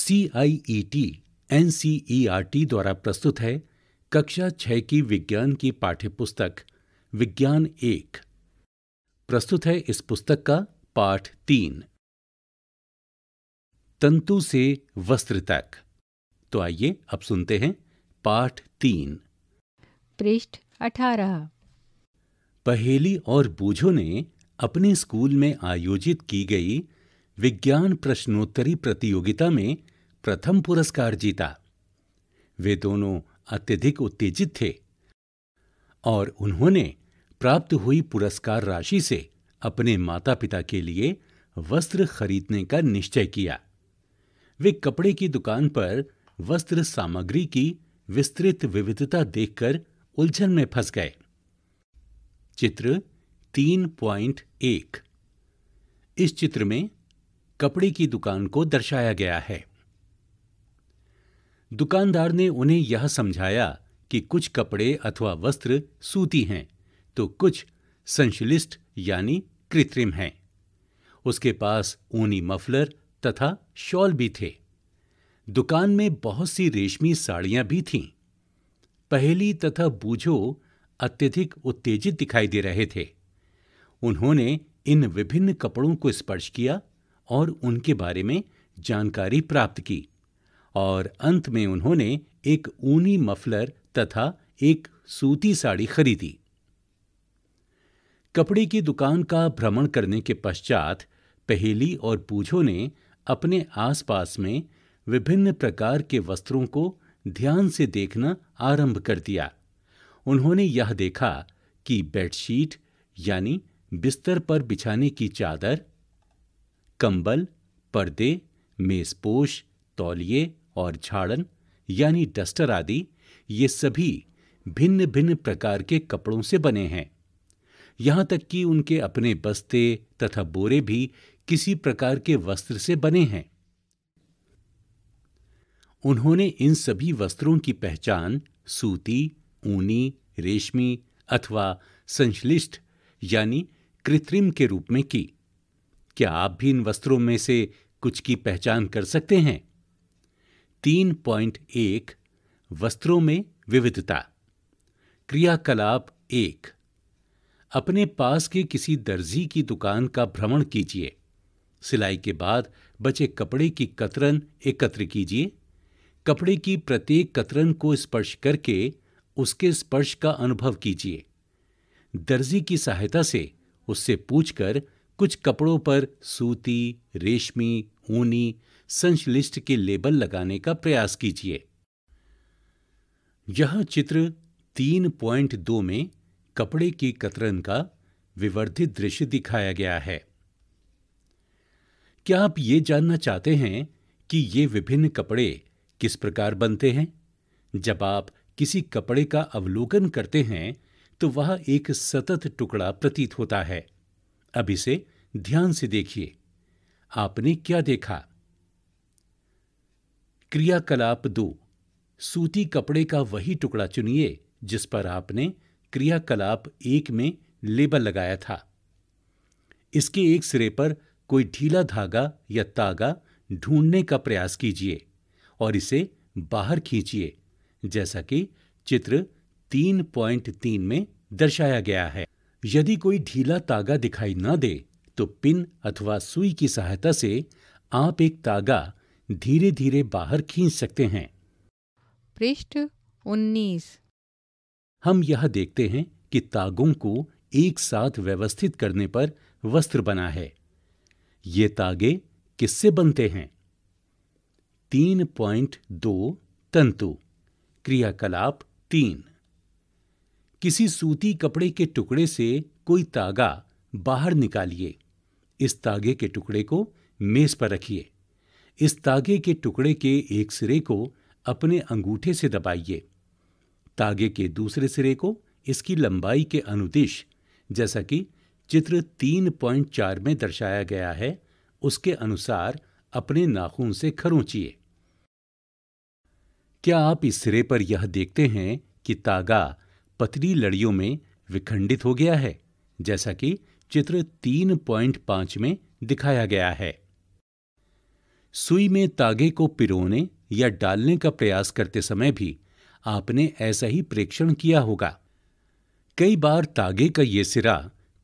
C I E T N C E R T द्वारा प्रस्तुत है कक्षा छह की विज्ञान की पाठ्य पुस्तक विज्ञान एक प्रस्तुत है इस पुस्तक का पाठ तीन तंतु से वस्त्र तक तो आइए अब सुनते हैं पाठ तीन पृष्ठ अठारह पहेली और बूझो ने अपने स्कूल में आयोजित की गई विज्ञान प्रश्नोत्तरी प्रतियोगिता में प्रथम पुरस्कार जीता वे दोनों अत्यधिक उत्तेजित थे और उन्होंने प्राप्त हुई पुरस्कार राशि से अपने माता पिता के लिए वस्त्र खरीदने का निश्चय किया वे कपड़े की दुकान पर वस्त्र सामग्री की विस्तृत विविधता देखकर उलझन में फंस गए चित्र तीन पॉइंट एक इस चित्र में कपड़े की दुकान को दर्शाया गया है दुकानदार ने उन्हें यह समझाया कि कुछ कपड़े अथवा वस्त्र सूती हैं तो कुछ संश्लिष्ट यानी कृत्रिम हैं उसके पास ऊनी मफलर तथा शॉल भी थे दुकान में बहुत सी रेशमी साड़ियां भी थीं पहली तथा बूझो अत्यधिक उत्तेजित दिखाई दे रहे थे उन्होंने इन विभिन्न कपड़ों को स्पर्श किया और उनके बारे में जानकारी प्राप्त की और अंत में उन्होंने एक ऊनी मफलर तथा एक सूती साड़ी खरीदी कपड़े की दुकान का भ्रमण करने के पश्चात पहेली और पूजो ने अपने आसपास में विभिन्न प्रकार के वस्त्रों को ध्यान से देखना आरंभ कर दिया उन्होंने यह देखा कि बेडशीट यानी बिस्तर पर बिछाने की चादर कंबल पर्दे मेजपोश तौलिए और झाड़न यानी डस्टर आदि ये सभी भिन्न भिन्न प्रकार के कपड़ों से बने हैं यहाँ तक कि उनके अपने बस्ते तथा बोरे भी किसी प्रकार के वस्त्र से बने हैं उन्होंने इन सभी वस्त्रों की पहचान सूती ऊनी रेशमी अथवा संश्लिष्ट यानी कृत्रिम के रूप में की क्या आप भी इन वस्त्रों में से कुछ की पहचान कर सकते हैं तीन पॉइंट एक वस्त्रों में विविधता क्रियाकलाप एक अपने पास के किसी दर्जी की दुकान का भ्रमण कीजिए सिलाई के बाद बचे कपड़े की कतरन एकत्र कीजिए कपड़े की प्रत्येक कतरन को स्पर्श करके उसके स्पर्श का अनुभव कीजिए दर्जी की सहायता से उससे पूछकर कुछ कपड़ों पर सूती रेशमी ऊनी संश्लिष्ट के लेबल लगाने का प्रयास कीजिए यह चित्र 3.2 में कपड़े की कतरन का विवर्धित दृश्य दिखाया गया है क्या आप ये जानना चाहते हैं कि ये विभिन्न कपड़े किस प्रकार बनते हैं जब आप किसी कपड़े का अवलोकन करते हैं तो वह एक सतत टुकड़ा प्रतीत होता है अब इसे ध्यान से देखिए आपने क्या देखा क्रियाकलाप दो सूती कपड़े का वही टुकड़ा चुनिए जिस पर आपने क्रियाकलाप एक में लेबल लगाया था इसके एक सिरे पर कोई ढीला धागा या तागा ढूंढने का प्रयास कीजिए और इसे बाहर खींचिए जैसा कि चित्र 3.3 में दर्शाया गया है यदि कोई ढीला तागा दिखाई न दे तो पिन अथवा सुई की सहायता से आप एक तागा धीरे धीरे बाहर खींच सकते हैं पृष्ठ 19 हम यह देखते हैं कि तागों को एक साथ व्यवस्थित करने पर वस्त्र बना है ये तागे किससे बनते हैं तीन पॉइंट दो तंतु क्रियाकलाप तीन किसी सूती कपड़े के टुकड़े से कोई तागा बाहर निकालिए इस तागे के टुकड़े को मेज पर रखिए इस तागे के टुकड़े के एक सिरे को अपने अंगूठे से दबाइए तागे के दूसरे सिरे को इसकी लंबाई के अनुदिश जैसा कि चित्र 3.4 में दर्शाया गया है उसके अनुसार अपने नाखून से खरोंचिए क्या आप इस सिरे पर यह देखते हैं कि तागा पतली लड़ियों में विखंडित हो गया है जैसा कि चित्र 3.5 में दिखाया गया है सुई में तागे को पिरोने या डालने का प्रयास करते समय भी आपने ऐसा ही प्रेक्षण किया होगा कई बार तागे का ये सिरा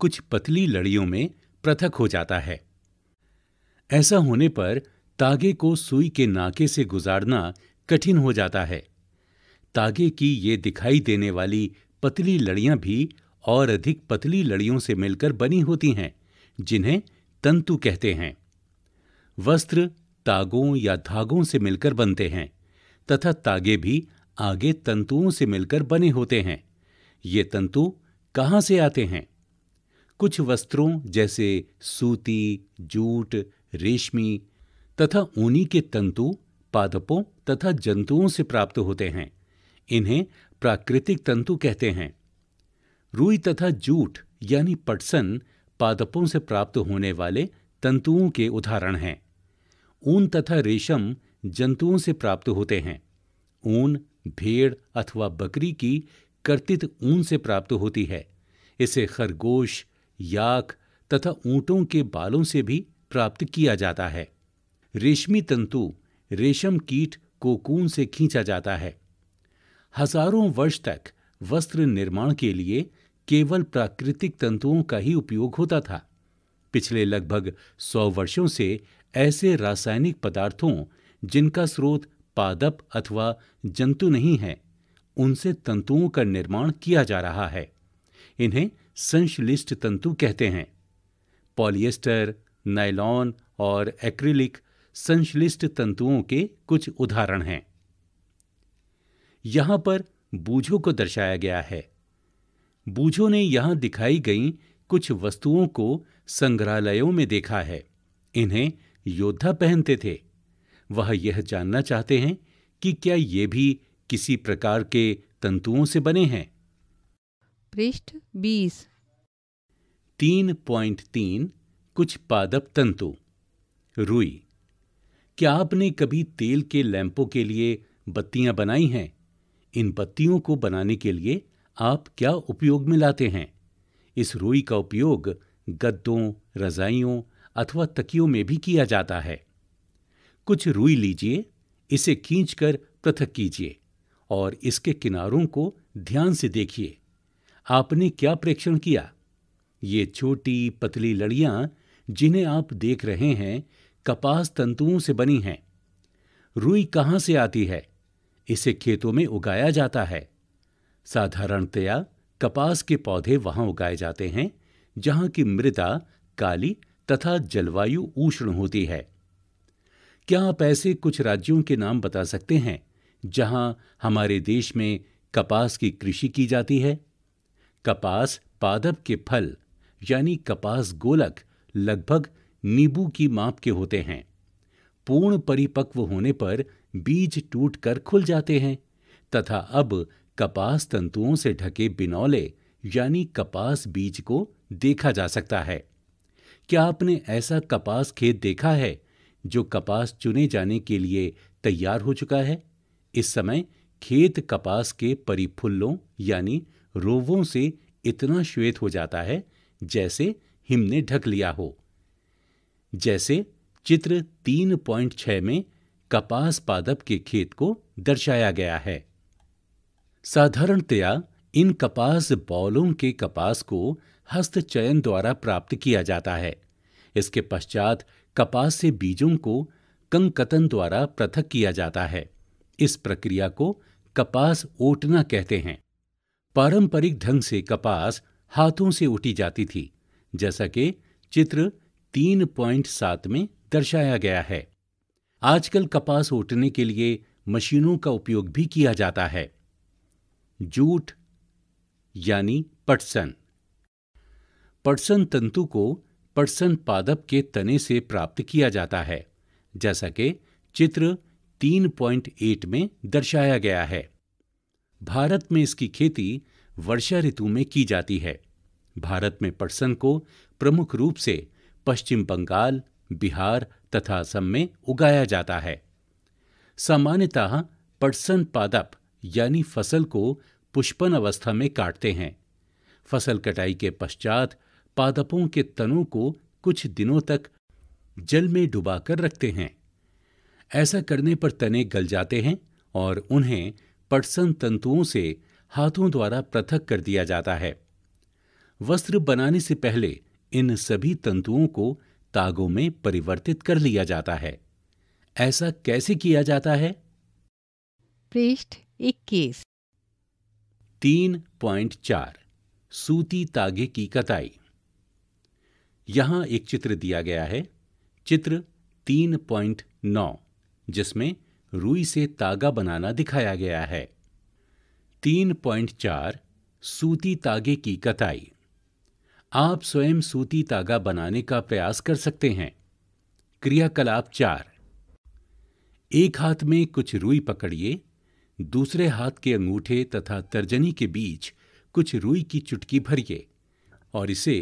कुछ पतली लड़ियों में पृथक हो जाता है ऐसा होने पर तागे को सुई के नाके से गुजारना कठिन हो जाता है तागे की ये दिखाई देने वाली पतली लड़ियां भी और अधिक पतली लड़ियों से मिलकर बनी होती हैं जिन्हें तंतु कहते हैं वस्त्र तागों या धागों से मिलकर बनते हैं तथा तागे भी आगे तंतुओं से मिलकर बने होते हैं ये तंतु कहाँ से आते हैं कुछ वस्त्रों जैसे सूती जूट रेशमी तथा ऊनी के तंतु पादपों तथा जंतुओं से प्राप्त होते हैं इन्हें प्राकृतिक तंतु कहते हैं रुई तथा जूट यानी पटसन पादपों से प्राप्त होने वाले तंतुओं के उदाहरण हैं ऊन तथा रेशम जंतुओं से प्राप्त होते हैं ऊन भेड़ अथवा बकरी की कर्तित ऊन से प्राप्त होती है इसे खरगोश याक तथा ऊँटों के बालों से भी प्राप्त किया जाता है रेशमी तंतु रेशम कीट कोकून से खींचा जाता है हजारों वर्ष तक वस्त्र निर्माण के लिए केवल प्राकृतिक तंतुओं का ही उपयोग होता था पिछले लगभग सौ वर्षों से ऐसे रासायनिक पदार्थों जिनका स्रोत पादप अथवा जंतु नहीं है उनसे तंतुओं का निर्माण किया जा रहा है इन्हें संश्लिष्ट तंतु कहते हैं पॉलिएस्टर नायलॉन और एक्रिलिक संश्लिष्ट तंतुओं के कुछ उदाहरण हैं यहां पर बूझो को दर्शाया गया है बूझो ने यहां दिखाई गई कुछ वस्तुओं को संग्रहालयों में देखा है इन्हें योद्धा पहनते थे वह यह जानना चाहते हैं कि क्या ये भी किसी प्रकार के तंतुओं से बने हैं पृष्ठ बीस तीन पॉइंट तीन कुछ पादप तंतु रुई क्या आपने कभी तेल के लैंपों के लिए बत्तियां बनाई हैं इन पत्तियों को बनाने के लिए आप क्या उपयोग में लाते हैं इस रुई का उपयोग गद्दों रजाइयों अथवा तकियों में भी किया जाता है कुछ रुई लीजिए इसे खींचकर पृथक कीजिए और इसके किनारों को ध्यान से देखिए आपने क्या प्रेक्षण किया ये छोटी पतली लड़ियां जिन्हें आप देख रहे हैं कपास तंतुओं से बनी हैं रुई कहाँ से आती है इसे खेतों में उगाया जाता है साधारणतया कपास के पौधे वहां उगाए जाते हैं जहां की मृदा काली तथा जलवायु उष्ण होती है क्या आप ऐसे कुछ राज्यों के नाम बता सकते हैं जहां हमारे देश में कपास की कृषि की जाती है कपास पादप के फल यानी कपास गोलक लगभग नींबू की माप के होते हैं पूर्ण परिपक्व होने पर बीज टूटकर खुल जाते हैं तथा अब कपास तंतुओं से ढके बिनौले यानी कपास बीज को देखा जा सकता है क्या आपने ऐसा कपास खेत देखा है जो कपास चुने जाने के लिए तैयार हो चुका है इस समय खेत कपास के परिफुल्लों यानी रोवों से इतना श्वेत हो जाता है जैसे हिम ने ढक लिया हो जैसे चित्र 3.6 में कपास पादप के खेत को दर्शाया गया है साधारणतया इन कपास बॉलों के कपास को हस्त चयन द्वारा प्राप्त किया जाता है इसके पश्चात कपास से बीजों को कंकतन द्वारा पृथक किया जाता है इस प्रक्रिया को कपास ओटना कहते हैं पारंपरिक ढंग से कपास हाथों से उठी जाती थी जैसा कि चित्र 3.7 में दर्शाया गया है आजकल कपास ओटने के लिए मशीनों का उपयोग भी किया जाता है जूट यानी पटसन पटसन तंतु को पटसन पादप के तने से प्राप्त किया जाता है जैसा कि चित्र 3.8 में दर्शाया गया है भारत में इसकी खेती वर्षा ऋतु में की जाती है भारत में पटसन को प्रमुख रूप से पश्चिम बंगाल बिहार तथा असम में उगाया जाता है सामान्यतः पटसन पादप यानी फसल को पुष्पन अवस्था में काटते हैं फसल कटाई के पश्चात पादपों के तनों को कुछ दिनों तक जल में डुबाकर रखते हैं ऐसा करने पर तने गल जाते हैं और उन्हें पटसन तंतुओं से हाथों द्वारा पृथक कर दिया जाता है वस्त्र बनाने से पहले इन सभी तंतुओं को तागों में परिवर्तित कर लिया जाता है ऐसा कैसे किया जाता है पृष्ठ इक्कीस तीन पॉइंट चार सूती तागे की कताई यहां एक चित्र दिया गया है चित्र तीन पॉइंट नौ जिसमें रुई से तागा बनाना दिखाया गया है तीन पॉइंट चार सूती तागे की कताई आप स्वयं सूती तागा बनाने का प्रयास कर सकते हैं क्रियाकलाप चार एक हाथ में कुछ रुई पकड़िए दूसरे हाथ के अंगूठे तथा तर्जनी के बीच कुछ रुई की चुटकी भरिए और इसे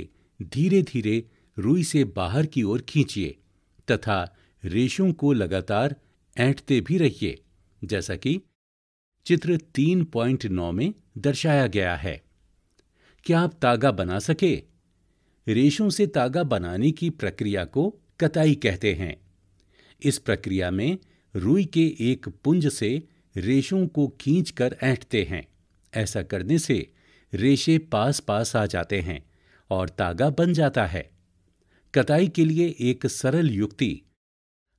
धीरे धीरे रुई से बाहर की ओर खींचिए तथा रेशों को लगातार ऐंठते भी रहिए जैसा कि चित्र 3.9 में दर्शाया गया है क्या आप तागा बना सके रेशों से तागा बनाने की प्रक्रिया को कताई कहते हैं इस प्रक्रिया में रुई के एक पुंज से रेशों को खींचकर ऐंठते हैं ऐसा करने से रेशे पास पास आ जाते हैं और तागा बन जाता है कताई के लिए एक सरल युक्ति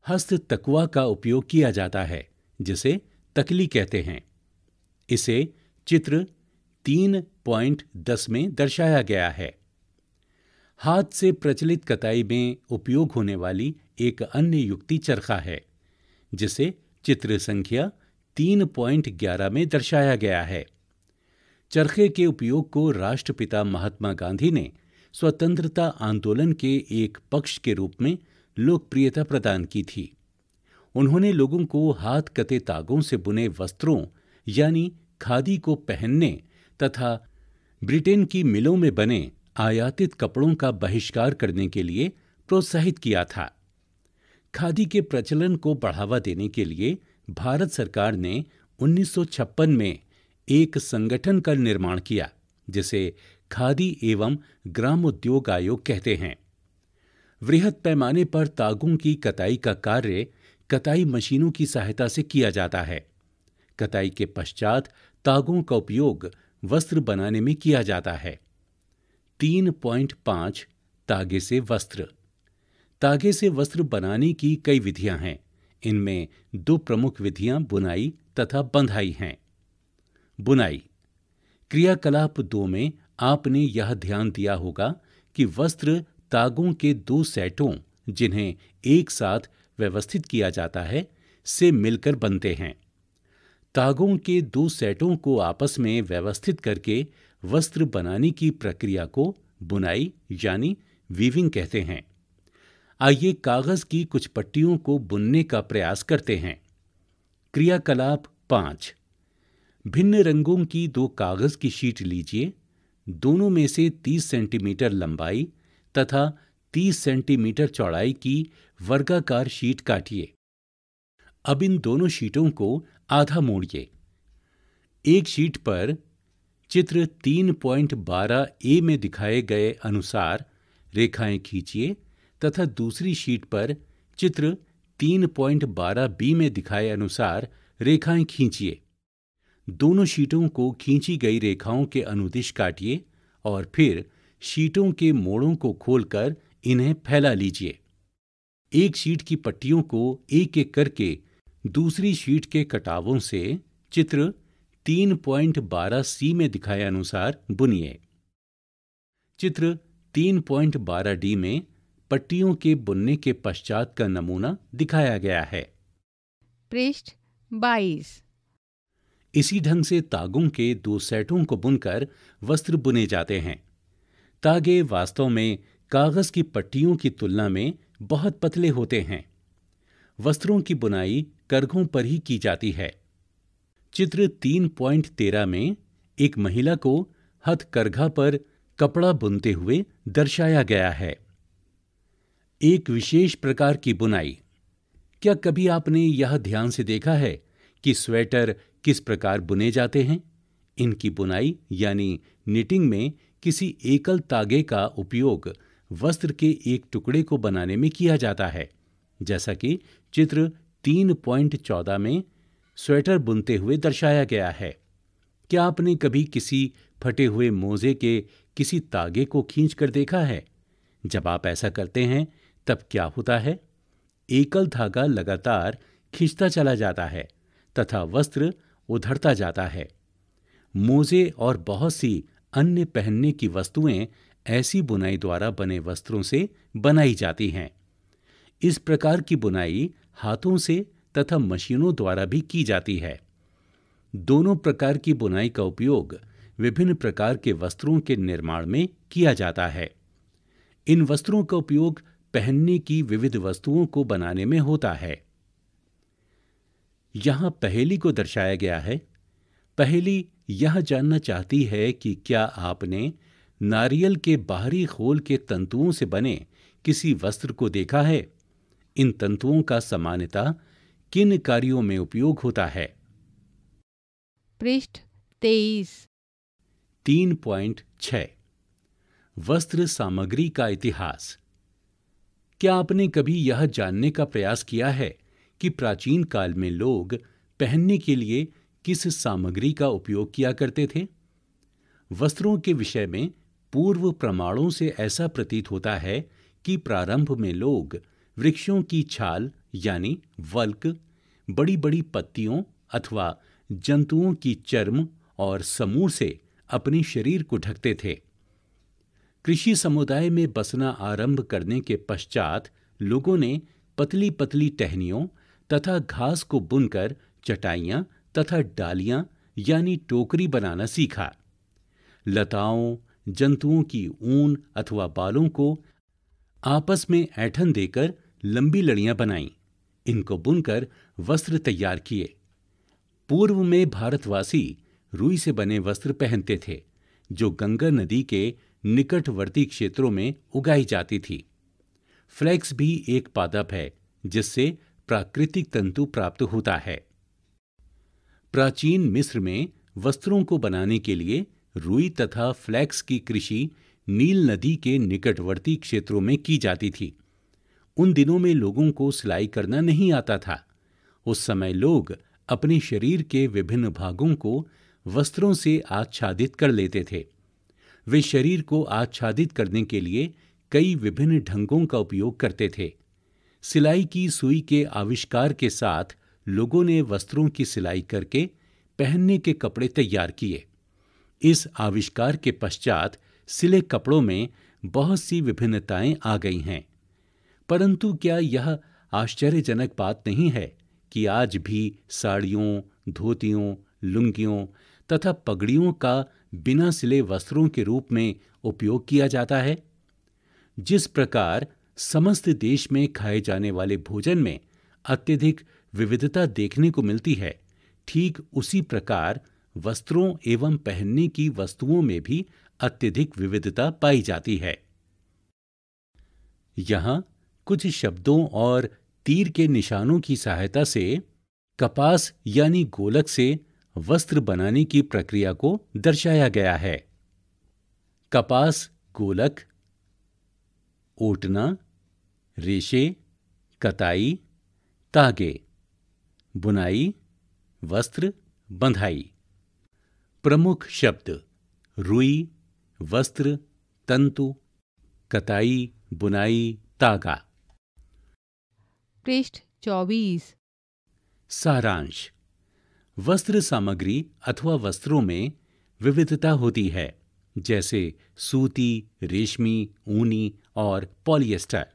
हस्त तकवा का उपयोग किया जाता है जिसे तकली कहते हैं इसे चित्र तीन पॉइंट दस में दर्शाया गया है हाथ से प्रचलित कताई में उपयोग होने वाली एक अन्य युक्ति चरखा है जिसे चित्र संख्या तीन पॉइंट ग्यारह में दर्शाया गया है चरखे के उपयोग को राष्ट्रपिता महात्मा गांधी ने स्वतंत्रता आंदोलन के एक पक्ष के रूप में लोकप्रियता प्रदान की थी उन्होंने लोगों को हाथ कते तागों से बुने वस्त्रों यानी खादी को पहनने तथा ब्रिटेन की मिलों में बने आयातित कपड़ों का बहिष्कार करने के लिए प्रोत्साहित किया था खादी के प्रचलन को बढ़ावा देने के लिए भारत सरकार ने 1956 में एक संगठन का निर्माण किया जिसे खादी एवं ग्रामोद्योग आयोग कहते हैं वृहद पैमाने पर तागों की कताई का कार्य कताई मशीनों की सहायता से किया जाता है कताई के पश्चात तागों का उपयोग वस्त्र बनाने में किया जाता है तीन पॉइंट पांच तागे से वस्त्र तागे से वस्त्र बनाने की कई विधियां हैं इनमें दो प्रमुख विधियां बुनाई तथा बंधाई हैं बुनाई क्रियाकलाप दो में आपने यह ध्यान दिया होगा कि वस्त्र तागों के दो सेटों जिन्हें एक साथ व्यवस्थित किया जाता है से मिलकर बनते हैं तागों के दो सेटों को आपस में व्यवस्थित करके वस्त्र बनाने की प्रक्रिया को बुनाई यानी वीविंग कहते हैं आइए कागज की कुछ पट्टियों को बुनने का प्रयास करते हैं क्रियाकलाप पांच भिन्न रंगों की दो कागज की शीट लीजिए दोनों में से 30 सेंटीमीटर लंबाई तथा 30 सेंटीमीटर चौड़ाई की वर्गाकार शीट काटिए अब इन दोनों शीटों को आधा मोड़िए एक शीट पर चित्र 3.12 ए में दिखाए गए अनुसार रेखाएं खींचिए तथा दूसरी शीट पर चित्र 3.12 बी में दिखाए अनुसार रेखाएं खींचिए दोनों शीटों को खींची गई रेखाओं के अनुदिश काटिए और फिर शीटों के मोड़ों को खोलकर इन्हें फैला लीजिए एक शीट की पट्टियों को एक एक करके दूसरी शीट के कटावों से चित्र तीन पॉइंट बारह सी में दिखाए अनुसार बुनिए चित्र तीन पॉइंट बारह डी में पट्टियों के बुनने के पश्चात का नमूना दिखाया गया है पृष्ठ बाईस इसी ढंग से तागों के दो सेटों को बुनकर वस्त्र बुने जाते हैं तागे वास्तव में कागज की पट्टियों की तुलना में बहुत पतले होते हैं वस्त्रों की बुनाई करघों पर ही की जाती है चित्र 3.13 में एक महिला को हथकरघा पर कपड़ा बुनते हुए दर्शाया गया है एक विशेष प्रकार की बुनाई क्या कभी आपने यह ध्यान से देखा है कि स्वेटर किस प्रकार बुने जाते हैं इनकी बुनाई यानी निटिंग में किसी एकल तागे का उपयोग वस्त्र के एक टुकड़े को बनाने में किया जाता है जैसा कि चित्र 3.14 में स्वेटर बुनते हुए दर्शाया गया है क्या आपने कभी किसी फटे हुए मोजे के किसी तागे को खींच कर देखा है जब आप ऐसा करते हैं तब क्या होता है एकल धागा लगातार खींचता चला जाता है तथा वस्त्र उधड़ता जाता है मोजे और बहुत सी अन्य पहनने की वस्तुएं ऐसी बुनाई द्वारा बने वस्त्रों से बनाई जाती हैं इस प्रकार की बुनाई हाथों से तथा मशीनों द्वारा भी की जाती है दोनों प्रकार की बुनाई का उपयोग विभिन्न प्रकार के वस्त्रों के निर्माण में किया जाता है इन वस्त्रों का उपयोग पहनने की विविध वस्तुओं को बनाने में होता है यहां पहेली को दर्शाया गया है पहेली यह जानना चाहती है कि क्या आपने नारियल के बाहरी खोल के तंतुओं से बने किसी वस्त्र को देखा है इन तंतुओं का सामान्यता किन कार्यों में उपयोग होता है पृष्ठ तेईस तीन पॉइंट छ वस्त्र सामग्री का इतिहास क्या आपने कभी यह जानने का प्रयास किया है कि प्राचीन काल में लोग पहनने के लिए किस सामग्री का उपयोग किया करते थे वस्त्रों के विषय में पूर्व प्रमाणों से ऐसा प्रतीत होता है कि प्रारंभ में लोग वृक्षों की छाल यानी वल्क बड़ी बड़ी पत्तियों अथवा जंतुओं की चर्म और समूह से अपने शरीर को ढकते थे कृषि समुदाय में बसना आरंभ करने के पश्चात लोगों ने पतली पतली टहनियों तथा घास को बुनकर चटाइयां तथा डालियां यानी टोकरी बनाना सीखा लताओं जंतुओं की ऊन अथवा बालों को आपस में ऐठन देकर लंबी लड़ियां बनाईं इनको बुनकर वस्त्र तैयार किए पूर्व में भारतवासी रुई से बने वस्त्र पहनते थे जो गंगा नदी के निकटवर्ती क्षेत्रों में उगाई जाती थी फ्लैक्स भी एक पादप है जिससे प्राकृतिक तंतु प्राप्त होता है प्राचीन मिस्र में वस्त्रों को बनाने के लिए रुई तथा फ्लैक्स की कृषि नील नदी के निकटवर्ती क्षेत्रों में की जाती थी उन दिनों में लोगों को सिलाई करना नहीं आता था उस समय लोग अपने शरीर के विभिन्न भागों को वस्त्रों से आच्छादित कर लेते थे वे शरीर को आच्छादित करने के लिए कई विभिन्न ढंगों का उपयोग करते थे सिलाई की सुई के आविष्कार के साथ लोगों ने वस्त्रों की सिलाई करके पहनने के कपड़े तैयार किए इस आविष्कार के पश्चात सिले कपड़ों में बहुत सी विभिन्नताएं आ गई हैं परंतु क्या यह आश्चर्यजनक बात नहीं है कि आज भी साड़ियों धोतियों लुंगियों तथा पगड़ियों का बिना सिले वस्त्रों के रूप में उपयोग किया जाता है जिस प्रकार समस्त देश में खाए जाने वाले भोजन में अत्यधिक विविधता देखने को मिलती है ठीक उसी प्रकार वस्त्रों एवं पहनने की वस्तुओं में भी अत्यधिक विविधता पाई जाती है यहां कुछ शब्दों और तीर के निशानों की सहायता से कपास यानी गोलक से वस्त्र बनाने की प्रक्रिया को दर्शाया गया है कपास गोलक ओटना रेशे कताई तागे बुनाई वस्त्र बंधाई प्रमुख शब्द रुई वस्त्र तंतु कताई बुनाई तागा पृष्ठ चौबीस सारांश वस्त्र सामग्री अथवा वस्त्रों में विविधता होती है जैसे सूती रेशमी ऊनी और पॉलिएस्टर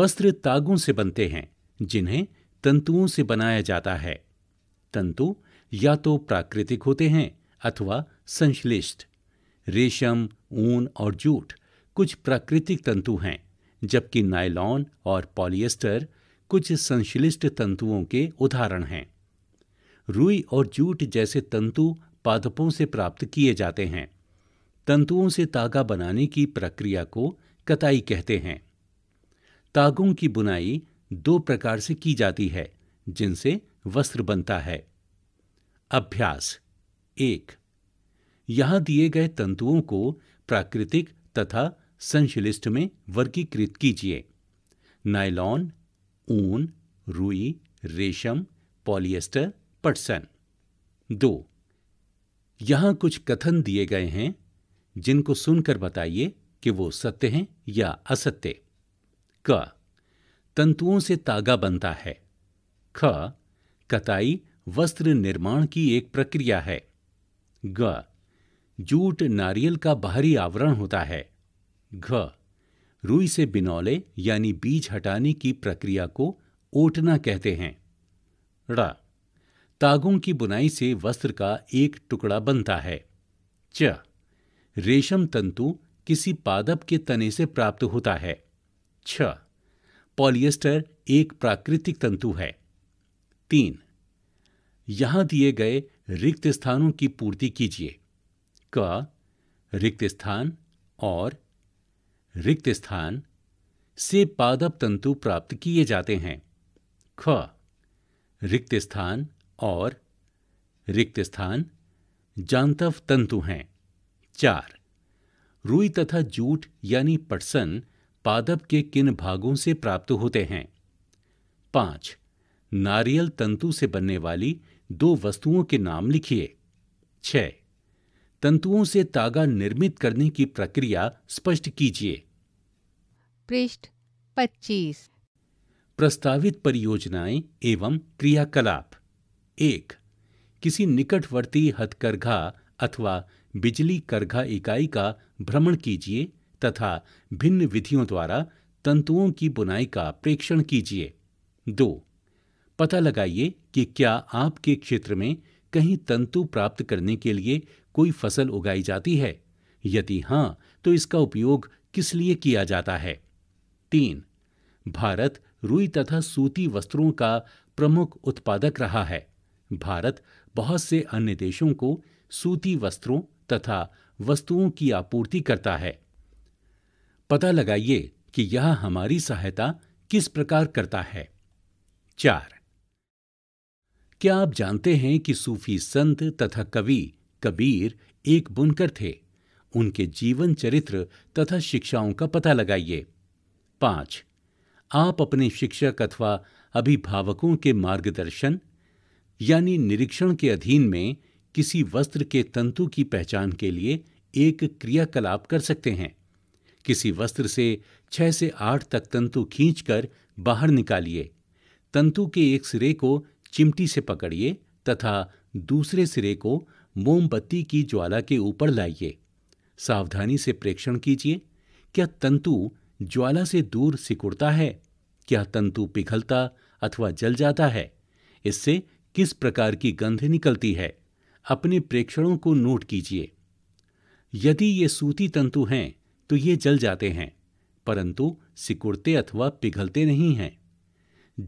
वस्त्र तागों से बनते हैं जिन्हें तंतुओं से बनाया जाता है तंतु या तो प्राकृतिक होते हैं अथवा संश्लिष्ट रेशम ऊन और जूट कुछ प्राकृतिक तंतु हैं जबकि नायलॉन और पॉलिएस्टर कुछ संश्लिष्ट तंतुओं के उदाहरण हैं रुई और जूट जैसे तंतु पादपों से प्राप्त किए जाते हैं तंतुओं से तागा बनाने की प्रक्रिया को कताई कहते हैं तागों की बुनाई दो प्रकार से की जाती है जिनसे वस्त्र बनता है अभ्यास एक यहां दिए गए तंतुओं को प्राकृतिक तथा संश्लिष्ट में वर्गीकृत कीजिए नायलॉन ऊन रुई रेशम पॉलिएस्टर पटसन दो यहां कुछ कथन दिए गए हैं जिनको सुनकर बताइए कि वो सत्य हैं या असत्य क तंतुओं से तागा बनता है ख कताई वस्त्र निर्माण की एक प्रक्रिया है ग जूट नारियल का बाहरी आवरण होता है घ रुई से बिनौले यानी बीज हटाने की प्रक्रिया को ओटना कहते हैं ड़ तागों की बुनाई से वस्त्र का एक टुकड़ा बनता है च रेशम तंतु किसी पादप के तने से प्राप्त होता है छ पॉलिएस्टर एक प्राकृतिक तंतु है तीन यहां दिए गए रिक्त स्थानों की पूर्ति कीजिए क रिक्त स्थान और रिक्त स्थान से पादप तंतु प्राप्त किए जाते हैं ख रिक्त स्थान और रिक्त स्थान जानतव तंतु हैं चार रुई तथा जूट यानी पटसन पादप के किन भागों से प्राप्त होते हैं पांच नारियल तंतु से बनने वाली दो वस्तुओं के नाम लिखिए छ तंतुओं से तागा निर्मित करने की प्रक्रिया स्पष्ट कीजिए पृष्ठ 25 प्रस्तावित परियोजनाएं एवं क्रियाकलाप एक किसी निकटवर्ती हथकरघा अथवा बिजली करघा इकाई का भ्रमण कीजिए तथा भिन्न विधियों द्वारा तंतुओं की बुनाई का प्रेक्षण कीजिए दो पता लगाइए कि क्या आपके क्षेत्र में कहीं तंतु प्राप्त करने के लिए कोई फसल उगाई जाती है यदि हाँ तो इसका उपयोग किस लिए किया जाता है तीन भारत रुई तथा सूती वस्त्रों का प्रमुख उत्पादक रहा है भारत बहुत से अन्य देशों को सूती वस्त्रों तथा वस्तुओं की आपूर्ति करता है पता लगाइए कि यह हमारी सहायता किस प्रकार करता है चार क्या आप जानते हैं कि सूफी संत तथा कवि कबीर एक बुनकर थे उनके जीवन चरित्र तथा शिक्षाओं का पता लगाइए पाँच आप अपने शिक्षक अथवा अभिभावकों के मार्गदर्शन यानी निरीक्षण के अधीन में किसी वस्त्र के तंतु की पहचान के लिए एक क्रियाकलाप कर सकते हैं किसी वस्त्र से छह से आठ तक तंतु खींचकर बाहर निकालिए तंतु के एक सिरे को चिमटी से पकड़िए तथा दूसरे सिरे को मोमबत्ती की ज्वाला के ऊपर लाइए सावधानी से प्रेक्षण कीजिए क्या तंतु ज्वाला से दूर सिकुड़ता है क्या तंतु पिघलता अथवा जल जाता है इससे किस प्रकार की गंध निकलती है अपने प्रेक्षणों को नोट कीजिए यदि ये सूती तंतु हैं तो ये जल जाते हैं परंतु सिकुड़ते अथवा पिघलते नहीं हैं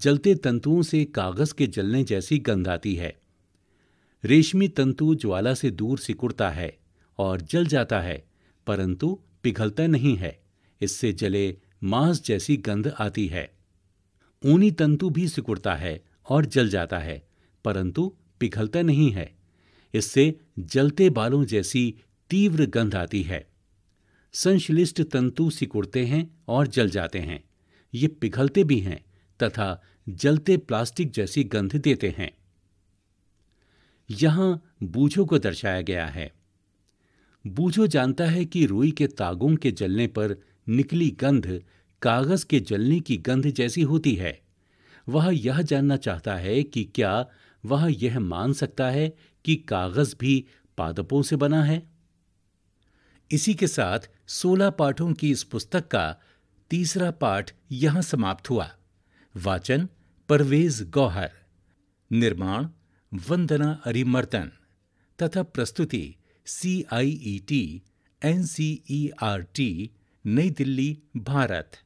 जलते तंतुओं से कागज के जलने जैसी गंध आती है रेशमी तंतु ज्वाला से दूर सिकुड़ता है और जल जाता है परंतु पिघलता नहीं है इससे जले मांस जैसी गंध आती है ऊनी तंतु भी सिकुड़ता है और जल जाता है परंतु पिघलता नहीं है इससे जलते बालों जैसी तीव्र गंध आती है संश्लिष्ट तंतु सिकुड़ते हैं और जल जाते हैं ये पिघलते भी हैं तथा जलते प्लास्टिक जैसी गंध देते हैं यहां बूझो को दर्शाया गया है बूझो जानता है कि रुई के तागों के जलने पर निकली गंध कागज के जलने की गंध जैसी होती है वह यह जानना चाहता है कि क्या वह यह मान सकता है कि कागज भी पादपों से बना है इसी के साथ सोलह पाठों की इस पुस्तक का तीसरा पाठ यहां समाप्त हुआ वाचन परवेज गौहर निर्माण वंदना अरिमर्तन तथा प्रस्तुति C I E T N C E R T New Delhi Bharat